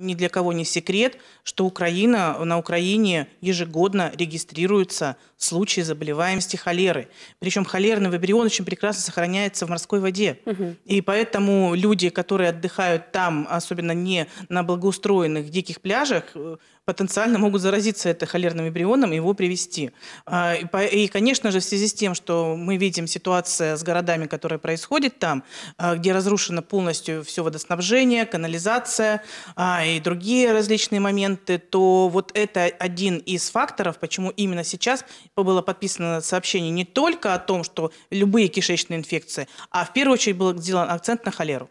ни для кого не секрет, что Украина, на Украине ежегодно регистрируются случаи заболеваемости холеры. Причем холерный вибрион очень прекрасно сохраняется в морской воде. Угу. И поэтому люди, которые отдыхают там, особенно не на благоустроенных диких пляжах, э, потенциально могут заразиться это холерным вибрионом и его привести. А, и, конечно же, в связи с тем, что мы видим ситуацию с городами, которая происходит там, а, где разрушено полностью все водоснабжение, канализация, а, и другие различные моменты, то вот это один из факторов, почему именно сейчас было подписано сообщение не только о том, что любые кишечные инфекции, а в первую очередь был сделан акцент на холеру.